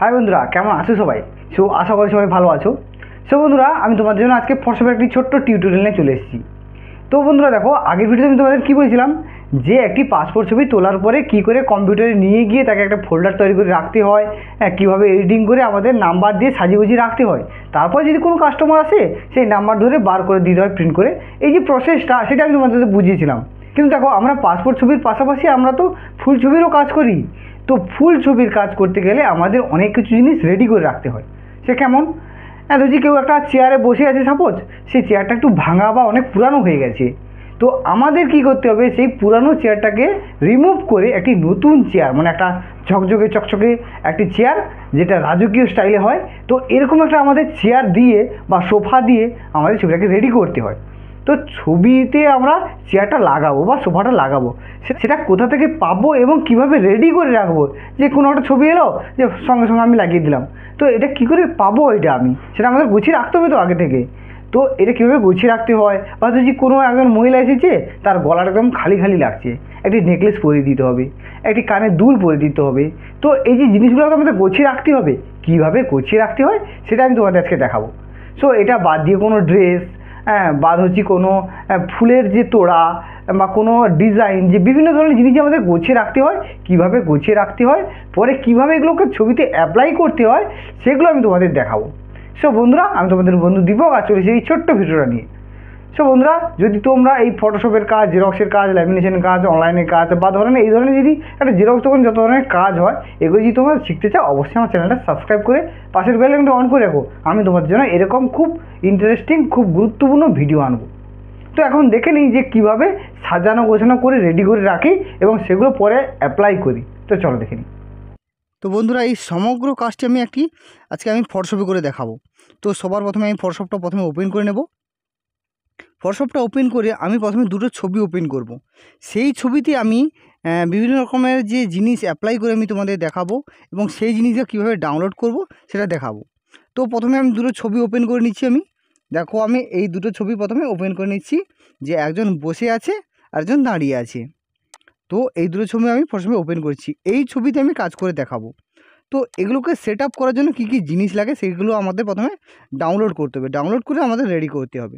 High বন্ধুরা কেমন আছো সবাই সো আশা করি সবাই ভালো আছো সো বন্ধুরা আমি তোমাদের জন্য আজকে ফটোশপের একটি ছোট্ট টিউটোরিয়াল নিয়ে চলে এসেছি তো বন্ধুরা দেখো আগের ভিডিওতে আমি তোমাদের কী বলেছিলাম যে একটি পাসপোর্ট ছবি তোলার পরে কি করে কম্পিউটারে নিয়ে গিয়ে তাকে একটা ফোল্ডার তৈরি করে রাখতে হয় হ্যাঁ কীভাবে এডিটিং করে আমাদের নাম্বার দিয়ে সাজিয়ে গুজিয়ে রাখতে হয় তারপর যদি কোনো কাস্টমার আসে সেই নাম্বার ধরে বার করে দিতে হয় প্রিন্ট করে এই যে প্রসেসটা সেটা আমি তোমাদের বুঝিয়েছিলাম কিন্তু দেখো আমরা পাসপোর্ট ছবির পাশাপাশি আমরা তো ফুল ছবিরও কাজ করি তো ফুল ছবির কাজ করতে গেলে আমাদের অনেক কিছু জিনিস রেডি করে রাখতে হয় সে কেমন হ্যাঁ ধরছি কেউ একটা চেয়ারে বসে আছে সাপোজ সেই চেয়ারটা একটু ভাঙা বা অনেক পুরানো হয়ে গেছে তো আমাদের কি করতে হবে সেই পুরানো চেয়ারটাকে রিমুভ করে একটি নতুন চেয়ার মানে একটা ঝকঝকে চকচকে একটি চেয়ার যেটা রাজকীয় স্টাইলে হয় তো এরকম একটা আমাদের চেয়ার দিয়ে বা সোফা দিয়ে আমাদের ছবিটাকে রেডি করতে হয় তো ছবিতে আমরা চেয়ারটা লাগাবো বা সোফাটা লাগাবো সেটা কোথা থেকে পাবো এবং কিভাবে রেডি করে রাখবো যে কোনো একটা ছবি এলো যে সঙ্গে সঙ্গে আমি লাগিয়ে দিলাম তো এটা কি করে পাবো এটা আমি সেটা আমাদের গুছিয়ে রাখতে হবে তো আগে থেকে তো এটা কীভাবে গুছিয়ে রাখতে হয় বা যদি কোনো একজন মহিলা এসেছে তার গলাটা একদম খালি খালি লাগছে একটি নেকলেস পরিয়ে দিতে হবে একটি কানে দুল পরিয়ে দিতে হবে তো এই যে জিনিসগুলোকে আমাদের গুছিয়ে রাখতে হবে কীভাবে গুছিয়ে রাখতে হয় সেটা আমি তোমাদের আজকে দেখাবো সো এটা বাদ দিয়ে কোনো ড্রেস হ্যাঁ, বাদ হচ্ছে কোনো ফুলের যে তোড়া বা কোনো ডিজাইন যে বিভিন্ন ধরনের জিনিস আমাদের গোছে রাখতে হয় কিভাবে গোছে রাখতে হয় পরে কিভাবে এগুলোকে ছবিতে অ্যাপ্লাই করতে হয় সেগুলো আমি তোমাদের দেখাবো সো বন্ধুরা আমি তোমাদের বন্ধু দীপক আর এই ছোট্ট ভিডিওটা নিয়ে সো বন্ধুরা যদি তোমরা এই ফটোশপের কাজ জেরক্সের কাজ ল্যামিনেশনের কাজ অনলাইনের কাজ বা ধরনের এই ধরনের যদি একটা জেরক্স তখন যত ধরনের কাজ হয় এগুলো যদি তোমরা শিখতে চাও অবশ্যই আমার চ্যানেলটা সাবস্ক্রাইব করে পাশের বেলাইনটা অন করে রাখো আমি তোমার জন্য এরকম খুব ইন্টারেস্টিং খুব গুরুত্বপূর্ণ ভিডিও আনবো তো এখন দেখে নিই যে কিভাবে সাজানো গোছানো করে রেডি করে রাখি এবং সেগুলো পরে অ্যাপ্লাই করি তো চলো দেখে নিই তো বন্ধুরা এই সমগ্র কাজটি আমি একটি আজকে আমি ফটোশপে করে দেখাবো তো সবার প্রথমে আমি ফটোশপটা প্রথমে ওপেন করে নেব ফটোশপটা ওপেন করে আমি প্রথমে দুটো ছবি ওপেন করব। সেই ছবিতে আমি বিভিন্ন রকমের যে জিনিস অ্যাপ্লাই করে আমি তোমাদের দেখাবো এবং সেই জিনিসটা কীভাবে ডাউনলোড করব সেটা দেখাবো তো প্রথমে আমি দুটো ছবি ওপেন করে নিচ্ছি আমি দেখো আমি এই দুটো ছবি প্রথমে ওপেন করে নিচ্ছি যে একজন বসে আছে আর একজন দাঁড়িয়ে আছে তো এই দুটো ছবি আমি প্রথমে ওপেন করছি এই ছবিতে আমি কাজ করে দেখাবো তো এগুলোকে সেট করার জন্য কি কি জিনিস লাগে সেগুলো আমাদের প্রথমে ডাউনলোড করতে হবে ডাউনলোড করে আমাদের রেডি করতে হবে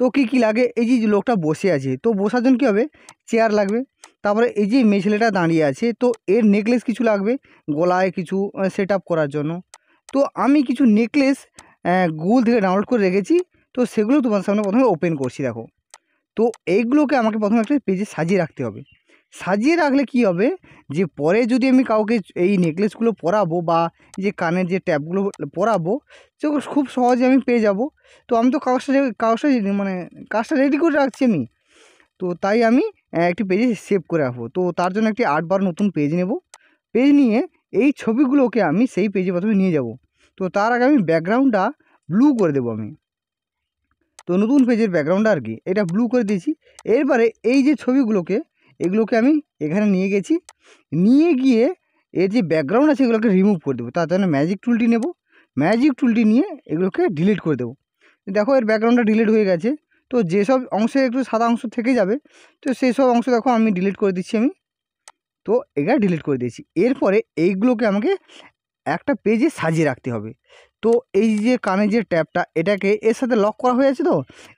তো কি কি লাগে এই যে লোকটা বসে আছে তো বসার জন্য কী হবে চেয়ার লাগবে তারপরে এই যে মেয়ে ছেলেটা দাঁড়িয়ে আছে তো এর নেকলেস কিছু লাগবে গলায় কিছু সেট করার জন্য তো আমি কিছু নেকলেস গুগল থেকে ডাউনলোড করে রেখেছি তো সেগুলো তোমার সামনে প্রথমে ওপেন করছি দেখো তো এইগুলোকে আমাকে প্রথমে একটা পেজে সাজিয়ে রাখতে হবে সাজিয়ে রাখলে কি হবে যে পরে যদি আমি কাউকে এই নেকলেসগুলো পরাবো বা যে কানের যে ট্যাপগুলো পরাবো সেগুলো খুব সহজে আমি পেয়ে যাব তো আমি তো কাগজটা কাগজটা মানে কাজটা রেডি করে রাখছি আমি তো তাই আমি একটি পেজে সেভ করে রাখবো তো তার জন্য একটি আটবার নতুন পেজ নেব পেজ নিয়ে এই ছবিগুলোকে আমি সেই পেজে প্রথমে নিয়ে যাব তো তার আগে আমি ব্যাকগ্রাউন্ডটা ব্লু করে দেবো আমি তো নতুন পেজের ব্যাকগ্রাউন্ড আর কি এটা ব্লু করে দিয়েছি এরপরে এই যে ছবিগুলোকে এগুলোকে আমি এখানে নিয়ে গেছি নিয়ে গিয়ে এর যে ব্যাকগ্রাউন্ড আছে এগুলোকে রিমুভ করে দেবো তার জন্য ম্যাজিক টুলটি নেব ম্যাজিক টুলটি নিয়ে এগুলোকে ডিলিট করে দেবো দেখো এর ব্যাকগ্রাউন্ডটা ডিলিট হয়ে গেছে তো যেসব অংশে একটু সাদা অংশ থেকে যাবে তো সেই সব অংশ দেখো আমি ডিলিট করে দিচ্ছি আমি তো এগুলো ডিলিট করে দিয়েছি এরপরে এইগুলোকে আমাকে একটা পেজে সাজিয়ে রাখতে হবে তো এই যে কানের যে ট্যাপটা এটাকে এর সাথে লক করা হয়ে আছে তো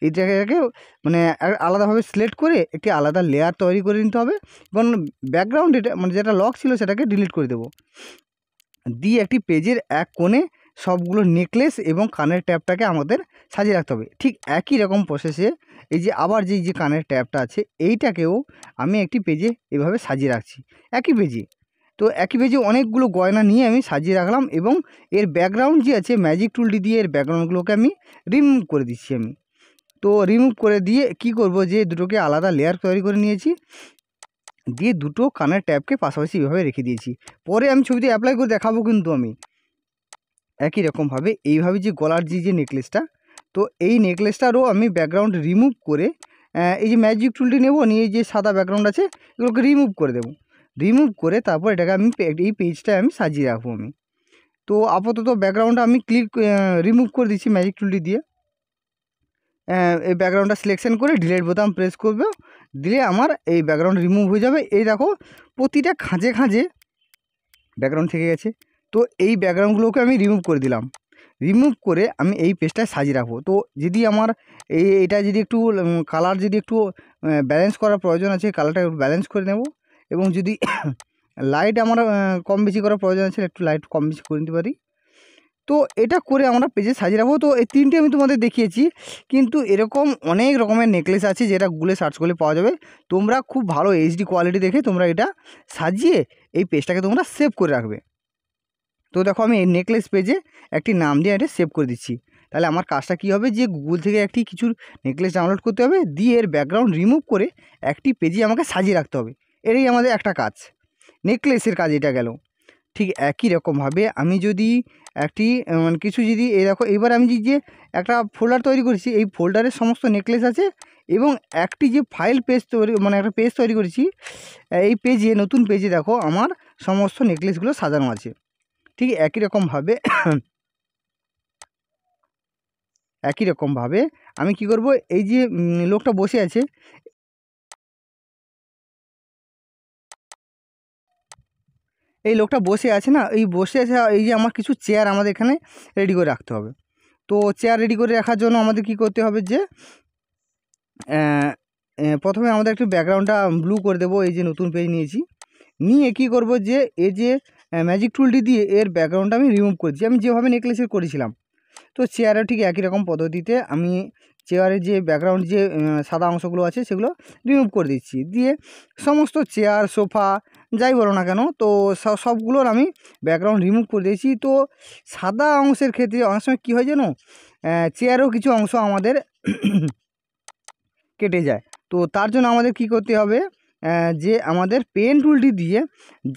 এটাকে মানে আলাদাভাবে সিলেক্ট করে একটি আলাদা লেয়ার তৈরি করে নিতে হবে এবং ব্যাকগ্রাউন্ড এটা মানে যেটা লক ছিল সেটাকে ডিলিট করে দেব দিয়ে একটি পেজের এক কোণে সবগুলো নেকলেস এবং কানের ট্যাপটাকে আমাদের সাজিয়ে রাখতে হবে ঠিক একই রকম প্রসেসে এই যে আবার যে যে কানের ট্যাপটা আছে এইটাকেও আমি একটি পেজে এভাবে সাজিয়ে রাখছি একই পেজে তো একই পেজে অনেকগুলো গয়না নিয়ে আমি সাজিয়ে রাখলাম এবং এর ব্যাকগ্রাউন্ড যে আছে ম্যাজিক টুলটি দিয়ে এর ব্যাকগ্রাউন্ডগুলোকে আমি রিমুভ করে দিচ্ছি আমি তো রিমুভ করে দিয়ে কি করব যে দুটোকে আলাদা লেয়ার তৈরি করে নিয়েছি দিয়ে দুটো কানের ট্যাপকে পাশাপাশি এইভাবে রেখে দিয়েছি পরে আমি ছবিতে অ্যাপ্লাই করে দেখাবো কিন্তু আমি একই রকমভাবে এইভাবে যে গলার যে যে নেকলেসটা তো এই নেকলেসটারও আমি ব্যাকগ্রাউন্ড রিমুভ করে এই যে ম্যাজিক টুলটি নেব নিয়ে যে সাদা ব্যাকগ্রাউন্ড আছে এগুলোকে রিমুভ করে দেবো রিমুভ করে তারপর এটাকে আমি এই পেজটায় আমি সাজিয়ে রাখবো আমি তো আপাতত ব্যাকগ্রাউন্ডটা আমি ক্লিক রিমুভ করে দিচ্ছি ম্যাজিক টুলটি দিয়ে এই ব্যাকগ্রাউন্ডটা সিলেকশান করে ডিলেট বোতাম প্রেস করবে দিলে আমার এই ব্যাকগ্রাউন্ড রিমুভ হয়ে যাবে এই দেখো প্রতিটা খাঁজে খাঁজে ব্যাকগ্রাউন্ড থেকে গেছে তো এই ব্যাকগ্রাউন্ডগুলোকে আমি রিমুভ করে দিলাম রিমুভ করে আমি এই পেজটায় সাজিয়ে রাখবো তো যদি আমার এই এটা যদি একটু কালার যদি একটু ব্যালেন্স করার প্রয়োজন আছে কালারটা ব্যালেন্স করে নেব এবং যদি লাইট আমরা কম বেশি করার প্রয়োজন আছে একটু লাইট কম বেশি করে নিতে পারি তো এটা করে আমরা পেজে সাজিয়ে রাখবো তো এই তিনটে আমি তোমাদের দেখিয়েছি কিন্তু এরকম অনেক রকমের নেকলেস আছে যেটা গুগলে সার্চ করলে পাওয়া যাবে তোমরা খুব ভালো এইচডি কোয়ালিটি দেখে তোমরা এটা সাজিয়ে এই পেজটাকে তোমরা সেভ করে রাখবে তো দেখো আমি এই নেকলেস পেজে একটি নাম দিয়ে এটা সেভ করে দিচ্ছি তাহলে আমার কাজটা কী হবে যে গুগল থেকে একটি কিছু নেকলেস ডাউনলোড করতে হবে দিয়ে এর ব্যাকগ্রাউন্ড রিমুভ করে একটি পেজে আমাকে সাজিয়ে রাখতে হবে এরই আমাদের একটা কাজ নেকলেসের কাজ এটা গেল ঠিক একই রকমভাবে আমি যদি একটি মানে কিছু যদি এই দেখো এবার আমি যে একটা ফোল্ডার তৈরি করেছি এই ফোল্ডারের সমস্ত নেকলেস আছে এবং একটি যে ফাইল পেজ তৈরি মানে একটা পেজ তৈরি করেছি এই পেজে নতুন পেজে দেখো আমার সমস্ত নেকলেসগুলো সাজানো আছে ঠিক একই রকমভাবে একই রকমভাবে আমি কি করব এই যে লোকটা বসে আছে এই লোকটা বসে আছে না এই বসে আছে এই যে আমার কিছু চেয়ার আমাদের এখানে রেডি করে রাখতে হবে তো চেয়ার রেডি করে রাখার জন্য আমাদের কি করতে হবে যে প্রথমে আমাদের একটু ব্যাকগ্রাউন্ডটা ব্লু করে দেবো এই যে নতুন পেজ নিয়েছি নিয়ে কি করব যে এই যে ম্যাজিক টুলটি দিয়ে এর ব্যাকগ্রাউন্ডটা আমি রিমুভ করছি আমি যেভাবে নেকলেসের করেছিলাম তো চেয়ারও ঠিক একই রকম পদ্ধতিতে আমি চেয়ারের যে ব্যাকগ্রাউন্ড যে সাদা অংশগুলো আছে সেগুলো রিমুভ করে দিচ্ছি দিয়ে সমস্ত চেয়ার সোফা যাই বলো না কেন তো সবগুলোর আমি ব্যাকগ্রাউন্ড রিমুভ করে দিয়েছি তো সাদা অংশের ক্ষেত্রে অনেক সময় কী হয় যেন চেয়ারও কিছু অংশ আমাদের কেটে যায় তো তার জন্য আমাদের কি করতে হবে যে আমাদের পেন টুলটি দিয়ে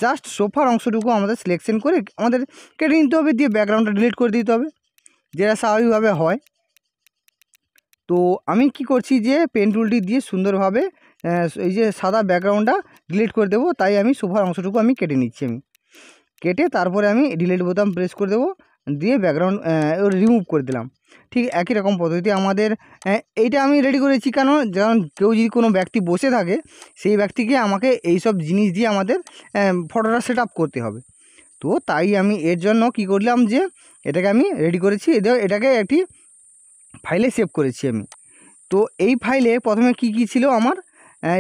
জাস্ট সোফার অংশটুকু আমাদের সিলেকশন করে আমাদের কেটে নিতে হবে দিয়ে ব্যাকগ্রাউন্ডটা ডিলিট করে দিতে হবে যেটা স্বাভাবিকভাবে হয় তো আমি কি করছি যে পেন টুলটি দিয়ে সুন্দরভাবে এই যে সাদা ব্যাকগ্রাউন্ডটা ডিলিট করে দেবো তাই আমি সোফার অংশটুকু আমি কেটে নিচ্ছি আমি কেটে তারপরে আমি ডিলিট বোতাম প্রেস করে দেবো দিয়ে ব্যাকগ্রাউন্ড রিমুভ করে দিলাম ঠিক একই রকম পদ্ধতি আমাদের এইটা আমি রেডি করেছি কেন যেমন কেউ যদি কোনো ব্যক্তি বসে থাকে সেই ব্যক্তিকে আমাকে এই সব জিনিস দিয়ে আমাদের ফটোটা সেট করতে হবে তো তাই আমি এর জন্য কি করলাম যে এটাকে আমি রেডি করেছি এটাকে একটি ফাইলে সেভ করেছি আমি তো এই ফাইলে প্রথমে কি কি ছিল আমার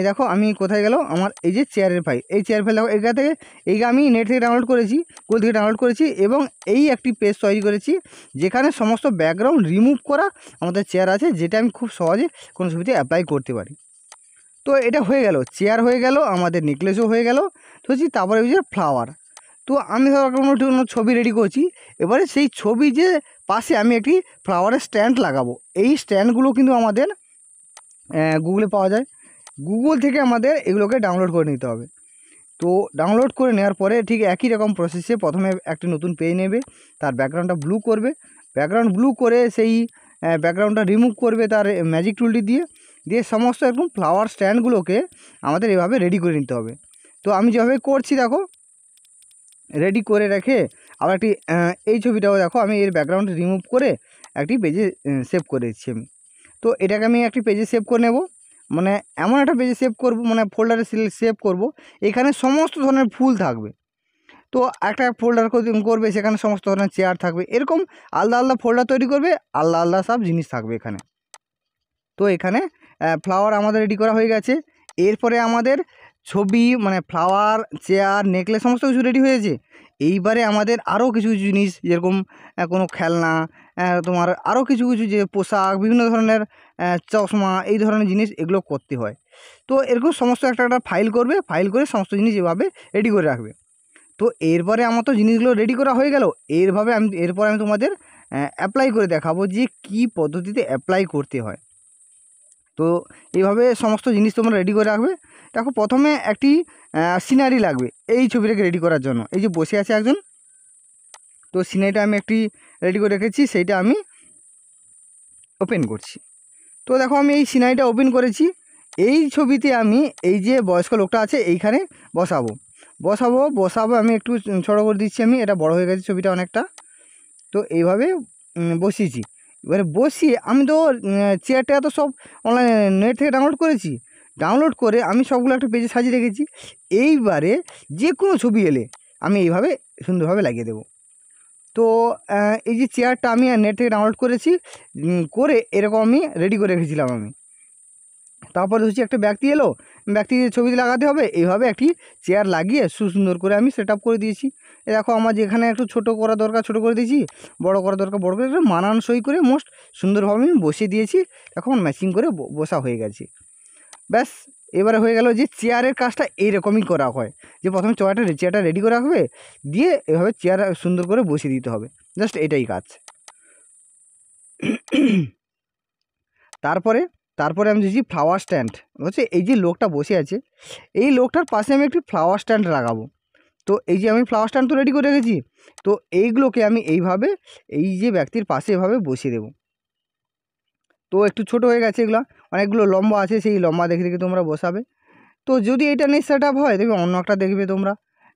দেখো আমি কোথায় গেল আমার এই যে চেয়ারের ফাইল এই চেয়ার ফাইল দেখো এইটা থেকে এইটা আমি নেট থেকে ডাউনলোড করেছি কোল থেকে ডাউনলোড করেছি এবং এই একটি পেজ তৈরি করেছি যেখানে সমস্ত ব্যাকগ্রাউন্ড রিমুভ করা আমাদের চেয়ার আছে যেটা আমি খুব সহজে কোনো ছবিতে অ্যাপ্লাই করতে পারি তো এটা হয়ে গেল চেয়ার হয়ে গেল আমাদের নেকলেসও হয়ে গেল তো হচ্ছে তারপরে ওই যে ফ্লাওয়ার তো আমি ধরো কোনো ছবি রেডি করছি এবারে সেই ছবি যে পাশে আমি একটি ফ্লাওয়ারের স্ট্যান্ড লাগাবো এই স্ট্যান্ডগুলো কিন্তু আমাদের গুগলে পাওয়া যায় গুগল থেকে আমাদের এগুলোকে ডাউনলোড করে নিতে হবে তো ডাউনলোড করে নেওয়ার পরে ঠিক একই রকম প্রসেসে প্রথমে একটি নতুন পেয়ে নেবে তার ব্যাকগ্রাউন্ডটা ব্লু করবে ব্যাকগ্রাউন্ড ব্লু করে সেই ব্যাকগ্রাউন্ডটা রিমুভ করবে তার ম্যাজিক টুলটি দিয়ে দিয়ে সমস্ত এরকম ফ্লাওয়ার স্ট্যান্ডগুলোকে আমাদের এভাবে রেডি করে নিতে হবে তো আমি যেভাবে করছি দেখো রেডি করে রেখে আবার একটি এই ছবিটাও দেখো আমি এর ব্যাকগ্রাউন্ড রিমুভ করে একটি পেজে সেভ করে দিচ্ছি আমি তো এটাকে আমি একটি পেজে সেভ করে নেব মানে এমন একটা পেজে সেভ করব মানে ফোল্ডারে সেভ করব এখানে সমস্ত ধরনের ফুল থাকবে তো একটা ফোল্ডার করবে সেখানে সমস্ত ধরনের চেয়ার থাকবে এরকম আলাদা আলাদা ফোল্ডার তৈরি করবে আলাদা আলাদা সব জিনিস থাকবে এখানে তো এখানে ফ্লাওয়ার আমাদের রেডি করা হয়ে গেছে এরপরে আমাদের ছবি মানে ফ্লাওয়ার চেয়ার নেকলেস সমস্ত কিছু রেডি হয়েছে এইবারে আমাদের আরও কিছু কিছু জিনিস যেরকম কোনো খেলনা তোমার আরও কিছু কিছু যে পোশাক বিভিন্ন ধরনের চশমা এই ধরনের জিনিস এগুলো করতে হয় তো এরকম সমস্ত একটা একটা ফাইল করবে ফাইল করে সমস্ত জিনিস এভাবে রেডি করে রাখবে তো এরপরে আমার তো জিনিসগুলো রেডি করা হয়ে গেল এরভাবে আমি এরপরে আমি তোমাদের অ্যাপ্লাই করে দেখাবো যে কি পদ্ধতিতে অ্যাপ্লাই করতে হয় তো এইভাবে সমস্ত জিনিস তোমরা রেডি করে রাখবে দেখো প্রথমে একটি সিনারি লাগবে এই ছবিটাকে রেডি করার জন্য এই যে বসে আছে একজন তো সিনারিটা আমি একটি রেডি করে রেখেছি সেইটা আমি ওপেন করছি তো দেখো আমি এই সিনারিটা ওপেন করেছি এই ছবিতে আমি এই যে বয়স্ক লোকটা আছে এইখানে বসাবো বসাবো বসাবো আমি একটু ছোটো করে দিচ্ছি আমি এটা বড় হয়ে গেছে ছবিটা অনেকটা তো এইভাবে বসিয়েছি এবারে বসিয়ে আমি তো চেয়ারটা তো সব অনলাইন নেট থেকে ডাউনলোড করেছি ডাউনলোড করে আমি সবগুলো একটা পেজে সাজিয়ে রেখেছি এইবারে যে কোনো ছবি এলে আমি এইভাবে সুন্দরভাবে লাগিয়ে দেবো তো এই যে চেয়ারটা আমি নেট থেকে ডাউনলোড করেছি করে এরকম আমি রেডি করে রেখেছিলাম আমি তারপরে হচ্ছে একটা ব্যক্তি এলো ব্যক্তি ছবি লাগাতে হবে এইভাবে একটি চেয়ার লাগিয়ে সুসুন্দর করে আমি সেট করে দিয়েছি দেখো আমার যেখানে একটু ছোট করা দরকার ছোট করে দিয়েছি বড় করা দরকার বড় করে মানানসই করে মোস্ট সুন্দরভাবে আমি বসিয়ে দিয়েছি এখন ম্যাচিং করে বসা হয়ে গেছে ব্যাস এবারে হয়ে গেল যে চেয়ারের কাজটা এইরকমই করা হয় যে প্রথমে চয়াটা চেয়ারটা রেডি করা হবে দিয়ে এভাবে চেয়ার সুন্দর করে বসিয়ে দিতে হবে জাস্ট এটাই কাজ তারপরে তারপরে আমি দিয়েছি ফ্লাওয়ার স্ট্যান্ড হচ্ছে এই যে লোকটা বসে আছে এই লোকটার পাশে আমি একটি ফ্লাওয়ার স্ট্যান্ড লাগাবো তো এই যে আমি ফ্লাওয়ার স্ট্যান্ড তো রেডি করে রেখেছি তো এইগুলোকে আমি এইভাবে এই যে ব্যক্তির পাশে এভাবে বসিয়ে দেবো তো একটু ছোট হয়ে গেছে এগুলো অনেকগুলো লম্বা আছে সেই লম্বা দেখে দেখে তোমরা বসাবে তো যদি এটা নিয়ে সেট হয় দেখবে অন্য একটা দেখবে তোমরা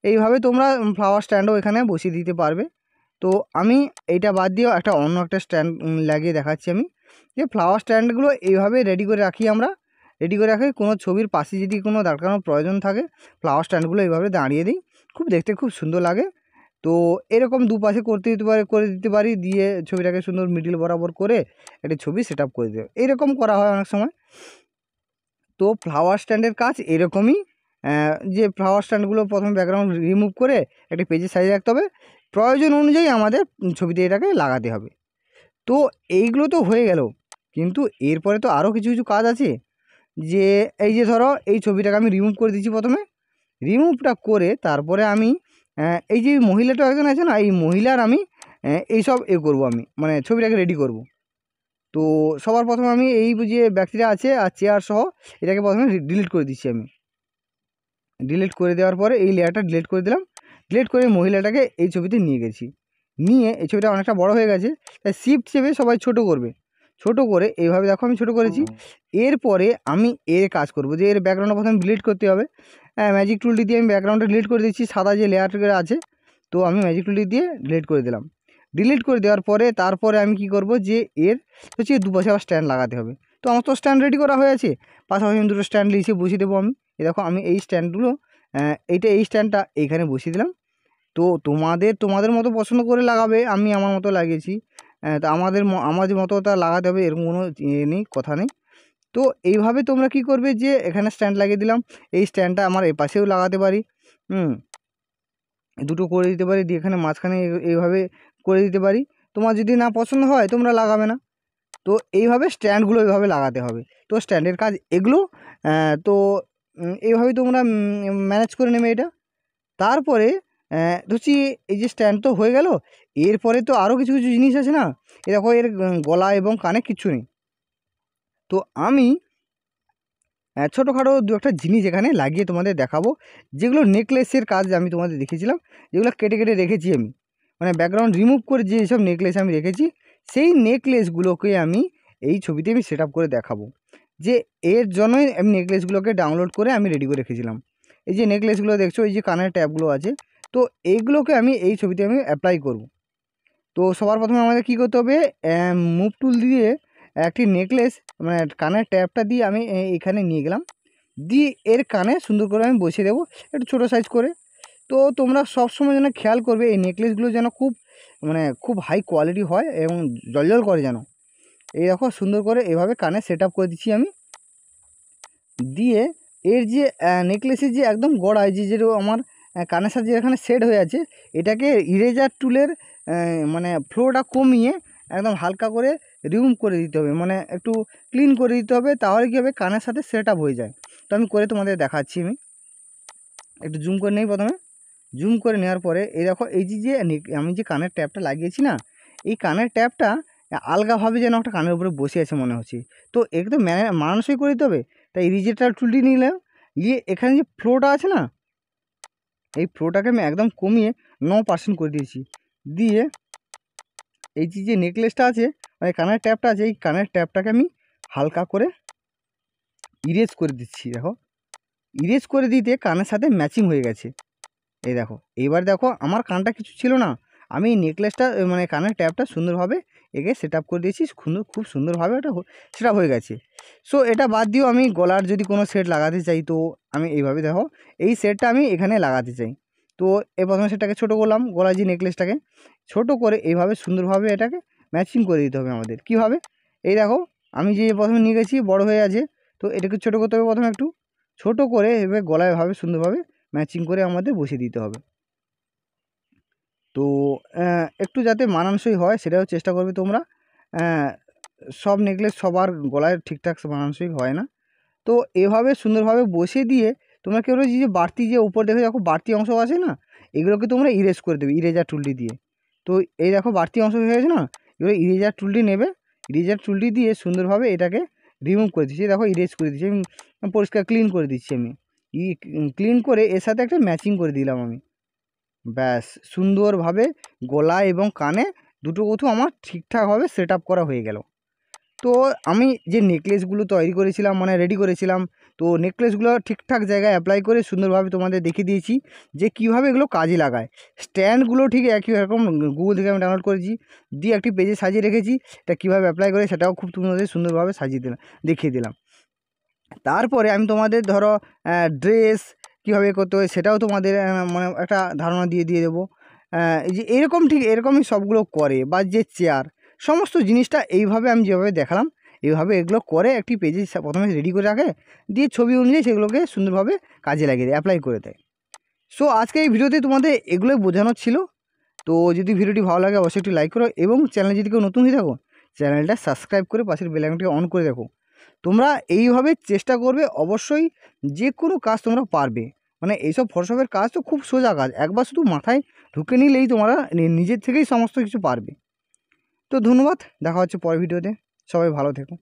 এইভাবে তোমরা ফ্লাওয়ার স্ট্যান্ডও এখানে বসিয়ে দিতে পারবে তো আমি এটা বাদ দিয়েও একটা অন্য একটা স্ট্যান্ড লাগিয়ে দেখাচ্ছি আমি যে ফ্লাওয়ার স্ট্যান্ডগুলো এইভাবে রেডি করে রাখি আমরা রেডি করে রাখি কোনো ছবির পাশে যদি কোনো দাঁড়ানোর প্রয়োজন থাকে ফ্লাওয়ার স্ট্যান্ডগুলো এইভাবে দাঁড়িয়ে দিই খুব দেখতে খুব সুন্দর লাগে তো এরকম দুপাশে করতে দিতে পারে করে দিতে পারি দিয়ে ছবিটাকে সুন্দর মিডিল বরাবর করে একটি ছবি সেট আপ করে দেবে এরকম করা হয় অনেক সময় তো ফ্লাওয়ার স্ট্যান্ডের কাজ এরকমই যে ফ্লাওয়ার স্ট্যান্ডগুলো প্রথমে ব্যাকগ্রাউন্ড রিমুভ করে একটি পেজে সাইজ রাখতে হবে প্রয়োজন অনুযায়ী আমাদের ছবিতে এটাকে লাগাতে হবে তো এইগুলো তো হয়ে গেল কিন্তু এরপরে তো আরও কিছু কিছু কাজ আছে যে এই যে ধরো এই ছবিটাকে আমি রিমুভ করে দিচ্ছি প্রথমে রিমুভটা করে তারপরে আমি হ্যাঁ, এই যে মহিলাটা একজন আছে না এই মহিলার আমি হ্যাঁ, এইসব এ করব আমি মানে ছবিটাকে রেডি করব তো সবার প্রথমে আমি এই যে ব্যক্তিটা আছে আর চেয়ার সহ এটাকে প্রথমে ডিলিট করে দিচ্ছি আমি ডিলিট করে দেওয়ার পরে এই লেয়ারটা ডিলিট করে দিলাম ডিলিট করে মহিলাটাকে এই ছবিতে নিয়ে গেছি নিয়ে এই ছবিটা অনেকটা বড় হয়ে গেছে তাই শিফট চেপে সবাই ছোট করবে ছোট করে এইভাবে দেখো আমি ছোট করেছি এরপরে আমি এর কাজ করব যে এর ব্যাকগ্রাউন্ডটা প্রথমে ডিলিট করতে হবে হ্যাঁ ম্যাজিক টুলটি দিয়ে আমি ব্যাকগ্রাউন্ডটা ডিলিট করে দিচ্ছি সাদা যে লেয়ার আছে তো আমি ম্যাজিক টুলটি দিয়ে ডিলিট করে দিলাম ডিলিট করে দেওয়ার পরে তারপরে আমি কি করব যে এর হচ্ছে দুপাশে আবার স্ট্যান্ড লাগাতে হবে তো আমার তো স্ট্যান্ড রেডি করা হয়েছে পাশাপাশি আমি দুটো স্ট্যান্ড লিখে বসিয়ে দেবো আমি এ দেখো আমি এই স্ট্যান্ডগুলো এইটা এই স্ট্যান্ডটা এইখানে বসিয়ে দিলাম তো তোমাদের তোমাদের মতো পছন্দ করে লাগাবে আমি আমার মতো লাগিয়েছি তা আমাদের আমাদের মতো তা লাগাতে হবে এরকম কোনো ইয়ে নেই কথা নেই তো এইভাবে তোমরা কি করবে যে এখানে স্ট্যান্ড লাগিয়ে দিলাম এই স্ট্যান্ডটা আমার এই পাশেও লাগাতে পারি হুম দুটো করে দিতে পারি দিয়ে এখানে মাঝখানে এইভাবে করে দিতে পারি তোমার যদি না পছন্দ হয় তোমরা লাগাবে না তো এইভাবে স্ট্যান্ডগুলো এইভাবে লাগাতে হবে তো স্ট্যান্ডের কাজ এগুলো তো এইভাবে তোমরা ম্যানেজ করে নেবে এটা তারপরে ধরছি এই যে স্ট্যান্ড তো হয়ে গেল এরপরে তো আরও কিছু কিছু জিনিস আছে না এ দেখো এর গলা এবং কানে কিচ্ছু নেই তো আমি ছোটোখাটো দু একটা জিনিস এখানে লাগিয়ে তোমাদের দেখাবো যেগুলো নেকলেসের কাজ আমি তোমাদের দেখেছিলাম যেগুলো কেটে কেটে রেখেছি আমি মানে ব্যাকগ্রাউন্ড রিমুভ করে যে সব নেকলেস আমি রেখেছি সেই নেকলেসগুলোকে আমি এই ছবিতে আমি সেট করে দেখাবো যে এর জন্যই আমি নেকলেসগুলোকে ডাউনলোড করে আমি রেডি করে রেখেছিলাম এই যে নেকলেসগুলো দেখছো এই যে কানের ট্যাপগুলো আছে তো এইগুলোকে আমি এই ছবিতে আমি অ্যাপ্লাই করব তো সবার প্রথমে আমাদের কী করতে হবে মুভ টুল দিয়ে একটি নেকলেস মানে কানের ট্যাপটা দিয়ে আমি এখানে নিয়ে গেলাম দিয়ে এর কানে সুন্দর করে আমি বসিয়ে দেবো একটু ছোটো সাইজ করে তো তোমরা সবসময় যেন খেয়াল করবে এই নেকলেসগুলো যেন খুব মানে খুব হাই কোয়ালিটি হয় এবং জলজল করে যেন এই দেখো সুন্দর করে এভাবে কানে সেট করে দিচ্ছি আমি দিয়ে এর যে নেকলেসের যে একদম গড়ায় যে যেটা আমার কানের সাথে যেখানে সেট হয়ে আছে এটাকে ইরেজার টুলের মানে ফ্লোটা কমিয়ে একদম হালকা করে রিউম করে দিতে হবে মানে একটু ক্লিন করে দিতে হবে তাহলে কী হবে কানের সাথে সেট হয়ে যায় তো আমি করে তোমাদের দেখাচ্ছি আমি একটু জুম করে নেই প্রথমে জুম করে নেওয়ার পরে এই দেখো এই যে আমি যে কানের ট্যাপটা লাগিয়েছি না এই কানের ট্যাপটা আলগাভাবে যেন একটা কানের উপরে বসে আছে মনে হচ্ছে তো একে তো মানানসই করে দিতে হবে তাই রিজেটার টুলটি নিলাম গিয়ে এখানে যে ফ্লোটা আছে না এই ফ্লোটাকে আমি একদম কমিয়ে ন পার্সেন্ট করে দিয়েছি দিয়ে এই যে নেকলেসটা আছে মানে কানের ট্যাপটা আছে এই কানের ট্যাপটাকে আমি হালকা করে ইরেজ করে দিচ্ছি দেখো ইরেজ করে দিতে কানের সাথে ম্যাচিং হয়ে গেছে এই দেখো এইবার দেখো আমার কানটা কিছু ছিল না আমি নেকলেসটা মানে কানের ট্যাপটা সুন্দরভাবে এঁকে সেট আপ করে দিয়েছি সুন্দর খুব সুন্দরভাবে এটা সেট হয়ে গেছে সো এটা বাদ দিয়েও আমি গলার যদি কোনো সেট লাগাতে চাই তো আমি এইভাবে দেখো এই সেটটা আমি এখানে লাগাতে চাই তো এ প্রথমে সেটাকে ছোটো করলাম গলার যে নেকলেসটাকে ছোট করে এইভাবে সুন্দরভাবে এটাকে ম্যাচিং করে দিতে হবে আমাদের কীভাবে এই দেখো আমি যে প্রথমে নিয়ে গেছি বড়ো হয়ে আছে তো এটাকে ছোটো করতে হবে প্রথমে একটু ছোট করে এভাবে গলায়ভাবে সুন্দরভাবে ম্যাচিং করে আমাদের বসিয়ে দিতে হবে তো একটু যাতে মানানসই হয় সেটাও চেষ্টা করবে তোমরা সব নেকলেস সবার গলায় ঠিকঠাক মানানসই হয় না তো এভাবে সুন্দরভাবে বসে দিয়ে তোমরা কেউ যে বাড়তি যে উপর দেখো দেখো বাড়তি অংশ আছে না এগুলোকে তোমরা ইরেজ করে দেবে ইরেজার টুলটি দিয়ে তো এই দেখো বাড়তি অংশ হয়ে গেছে না এগুলো ইরেজার টুলটি নেবে ইরেজার টুলটি দিয়ে সুন্দরভাবে এটাকে রিমুভ করে দিচ্ছি দেখো ইরেজ করে দিচ্ছি আমি পরিষ্কার ক্লিন করে দিচ্ছি আমি ক্লিন করে এর সাথে একটা ম্যাচিং করে দিলাম আমি ব্যাস সুন্দরভাবে গলা এবং কানে দুটো কথু আমার ঠিকঠাকভাবে সেট আপ করা হয়ে গেল তো আমি যে নেকলেসগুলো তৈরি করেছিলাম মানে রেডি করেছিলাম তো নেকলেসগুলো ঠিকঠাক জায়গায় অ্যাপ্লাই করে সুন্দরভাবে তোমাদের দেখে দিয়েছি যে কিভাবে এগুলো কাজে লাগায় স্ট্যান্ডগুলো ঠিক একই রকম গুগল থেকে আমি ডাউনলোড করেছি দিয়ে একটি পেজে সাজিয়ে রেখেছি এটা কীভাবে অ্যাপ্লাই করে সেটাও খুব তোমাদের সুন্দরভাবে সাজিয়ে দিলাম দেখিয়ে দিলাম তারপরে আমি তোমাদের ধরো ড্রেস কীভাবে করতে হয় সেটাও তোমাদের মানে একটা ধারণা দিয়ে দিয়ে দেবো যে এরকম ঠিক এরকমই সবগুলো করে বা যে চেয়ার সমস্ত জিনিসটা এইভাবে আমি যেভাবে দেখালাম এইভাবে এগুলো করে একটি পেজে প্রথমে রেডি করে রাখে দিয়ে ছবি অনুযায়ী সেগুলোকে সুন্দরভাবে কাজে লাগিয়ে দেয় অ্যাপ্লাই করে দেয় সো আজকে এই ভিডিওতে তোমাদের এগুলোই বোঝানো ছিল তো যদি ভিডিওটি ভালো লাগে অবশ্যই একটি লাইক করো এবং চ্যানেল যদি কেউ নতুন হয়ে থাকো চ্যানেলটা সাবস্ক্রাইব করে পাশের বেলাইনটি অন করে দেখো তোমরা এইভাবে চেষ্টা করবে অবশ্যই যে কোনো কাজ তোমরা পারবে মানে এইসব ফটোশপের কাজ তো খুব সোজা কাজ একবার শুধু মাথায় ঢুকে নিলেই তোমরা নিজের থেকেই সমস্ত কিছু পারবে তো ধন্যবাদ দেখা হচ্ছে পরের ভিডিওতে সবাই ভালো থেকো